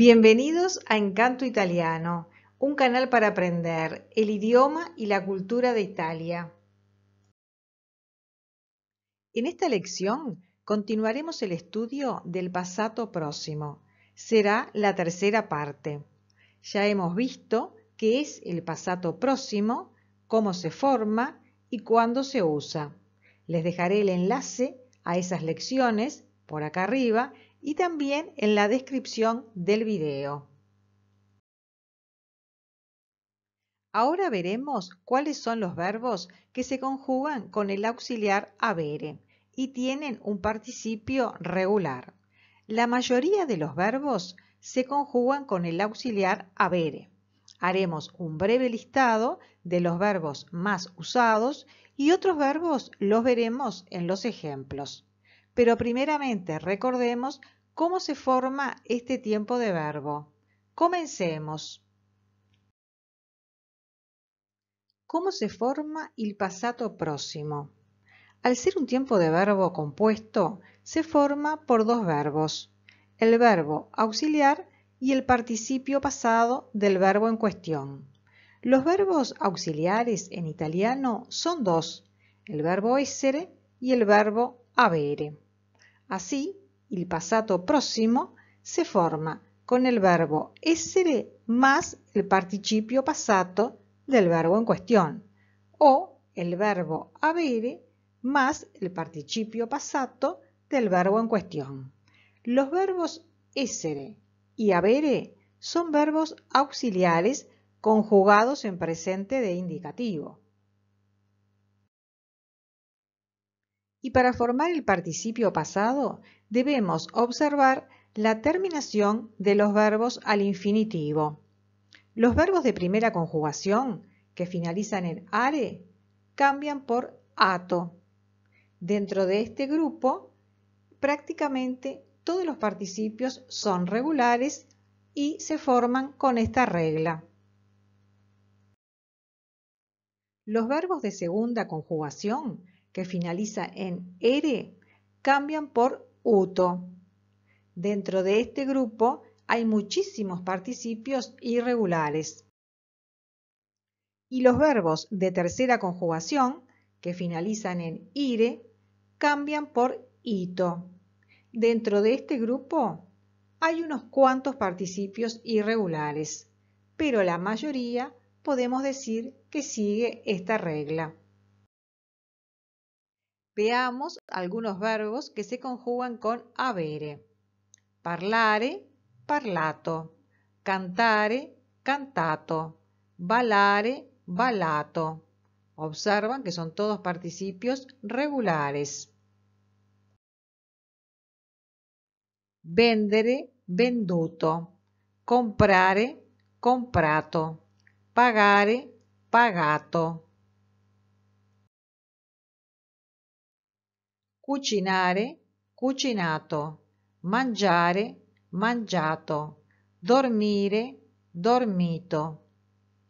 Bienvenidos a Encanto Italiano, un canal para aprender el idioma y la cultura de Italia. En esta lección continuaremos el estudio del pasado próximo. Será la tercera parte. Ya hemos visto qué es el pasado próximo, cómo se forma y cuándo se usa. Les dejaré el enlace a esas lecciones por acá arriba y también en la descripción del video. Ahora veremos cuáles son los verbos que se conjugan con el auxiliar avere y tienen un participio regular. La mayoría de los verbos se conjugan con el auxiliar avere. Haremos un breve listado de los verbos más usados y otros verbos los veremos en los ejemplos. Pero primeramente recordemos cómo se forma este tiempo de verbo. Comencemos. ¿Cómo se forma el pasado próximo? Al ser un tiempo de verbo compuesto, se forma por dos verbos, el verbo auxiliar y el participio pasado del verbo en cuestión. Los verbos auxiliares en italiano son dos, el verbo essere y el verbo avere. Así, el pasado próximo se forma con el verbo essere más el participio pasado del verbo en cuestión o el verbo avere más el participio pasado del verbo en cuestión. Los verbos essere y avere son verbos auxiliares conjugados en presente de indicativo. y para formar el participio pasado debemos observar la terminación de los verbos al infinitivo. Los verbos de primera conjugación, que finalizan en are, cambian por ato. Dentro de este grupo, prácticamente todos los participios son regulares y se forman con esta regla. Los verbos de segunda conjugación que finaliza en ere cambian por uto. Dentro de este grupo hay muchísimos participios irregulares. Y los verbos de tercera conjugación, que finalizan en ire, cambian por ito. Dentro de este grupo hay unos cuantos participios irregulares, pero la mayoría podemos decir que sigue esta regla. Veamos algunos verbos que se conjugan con avere. Parlare, parlato. Cantare, cantato. BALARE, BALATO. Observan que son todos participios regulares. Vendere, venduto. Comprare, comprato. Pagare, pagato. cucinare, cucinato, mangiare, mangiato, dormire, dormito.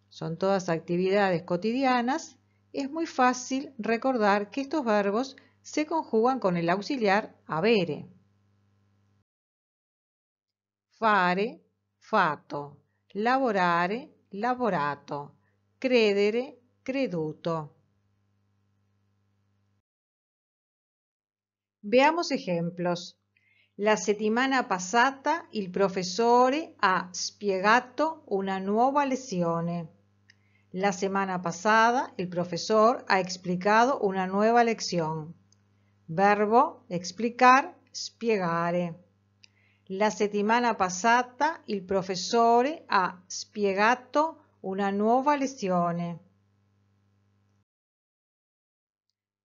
Son todas actividades cotidianas. Es muy fácil recordar que estos verbos se conjugan con el auxiliar avere. Fare, fato. LABORARE, LABORATO, Credere, creduto. Veamos ejemplos. La settimana passata il professore ha spiegato una nuova lezione. La semana pasada el profesor ha explicado una nueva lección. Verbo explicar, spiegare. La settimana passata il professore ha spiegato una nuova lezione.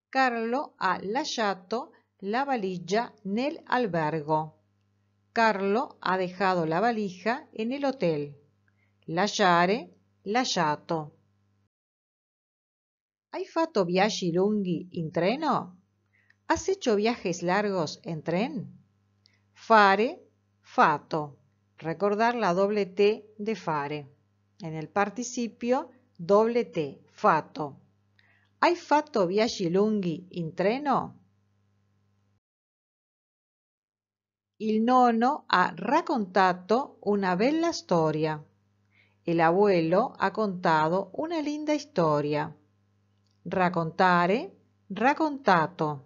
Carlo ha lasciato la en nel albergo. Carlo ha dejado la valija en el hotel. la lasciato. ¿Hai fatto viaggi lunghi in treno? ¿Has hecho viajes largos en tren? Fare, fato. Recordar la doble T de fare. En el participio, doble T, fato. ¿Hay fatto viaggi lunghi in treno? Il nono ha raccontato una bella storia. El abuelo ha contado una linda historia. Raccontare, raccontato.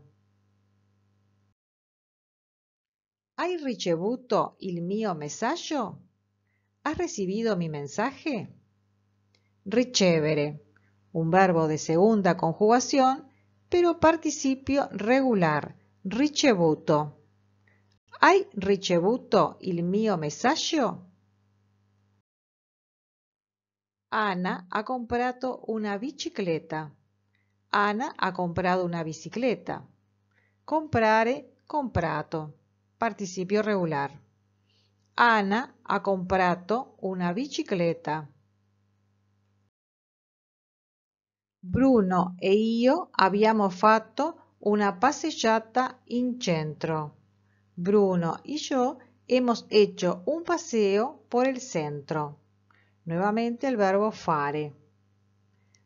¿Hai ricevuto il mio messaggio? ¿Has recibido mi mensaje? Ricevere, un verbo de segunda conjugación, pero participio regular, ricevuto. Hai ricevuto il mio messaggio? Anna ha comprato una bicicletta. Anna ha comprato una bicicletta. Comprare, comprato. Participio regular. Anna ha comprato una bicicletta. Bruno e io abbiamo fatto una passeggiata in centro. Bruno y yo hemos hecho un paseo por el centro. Nuevamente el verbo fare.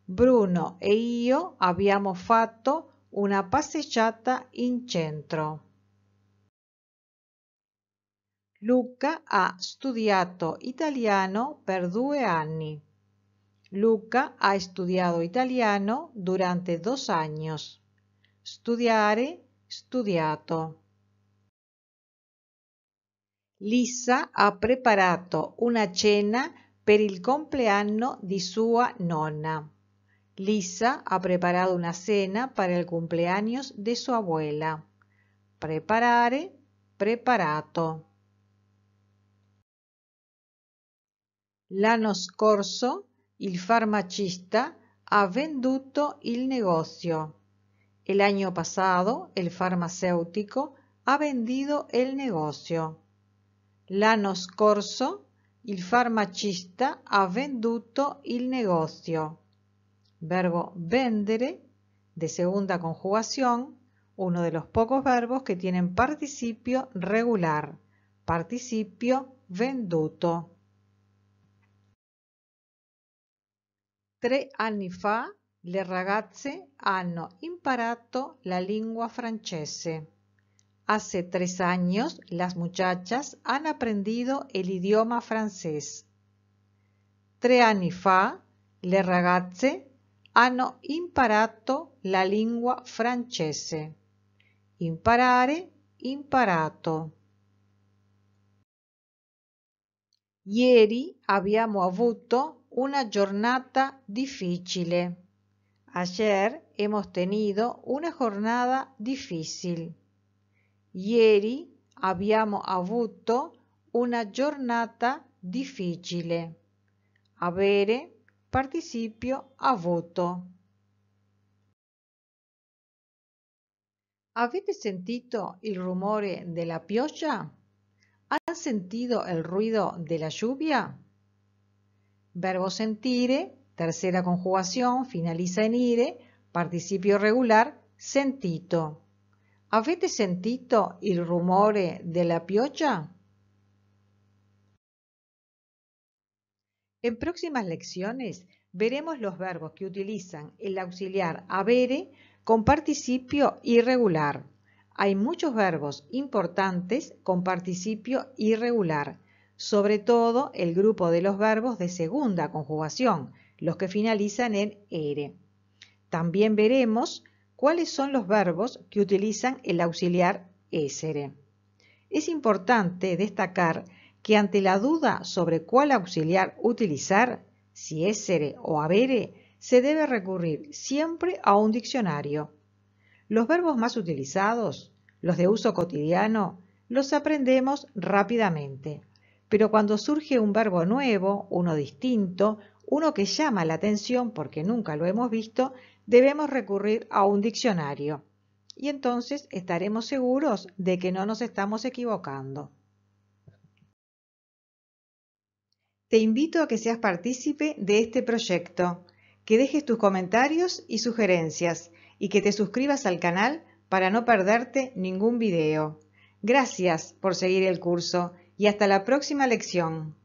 Bruno e io abbiamo fatto una passeggiata in centro. Luca ha studiato italiano per due anni. Luca ha estudiado italiano durante dos años. Studiare, studiato. Lisa ha preparado una cena per il compleanno di sua nonna. Lisa ha preparado una cena para el cumpleaños de su abuela. Preparare, preparato. L'anno scorso il farmacista ha venduto il negocio. El año pasado el farmacéutico ha vendido el negocio. L'anno scorso il farmacista ha venduto il negozio. Verbo vendere de seconda conjugación, uno de los pocos verbos que tienen participio regular, participio venduto. Tre anni fa le ragazze hanno imparato la lingua francese. Hace tres años las muchachas han aprendido el idioma francés. Tre anni fa le ragazze hanno imparato la lingua francese. Imparare, imparato. Ieri abbiamo avuto una giornata difficile. Ayer hemos tenido una jornada difícil. Ieri abbiamo avuto una giornata difficile. Avere participio avuto. ¿Avete sentito il rumore della pioggia? ¿Han sentido el ruido de la lluvia? Verbo sentire, tercera conjugación, finaliza en ire, participio regular, sentito sentido sentito el rumore la piocha? En próximas lecciones veremos los verbos que utilizan el auxiliar avere con participio irregular. Hay muchos verbos importantes con participio irregular, sobre todo el grupo de los verbos de segunda conjugación, los que finalizan en ere. También veremos cuáles son los verbos que utilizan el auxiliar ésere. Es importante destacar que ante la duda sobre cuál auxiliar utilizar, si ser o habere, se debe recurrir siempre a un diccionario. Los verbos más utilizados, los de uso cotidiano, los aprendemos rápidamente. Pero cuando surge un verbo nuevo, uno distinto, uno que llama la atención porque nunca lo hemos visto, debemos recurrir a un diccionario y entonces estaremos seguros de que no nos estamos equivocando. Te invito a que seas partícipe de este proyecto, que dejes tus comentarios y sugerencias y que te suscribas al canal para no perderte ningún video. Gracias por seguir el curso y hasta la próxima lección.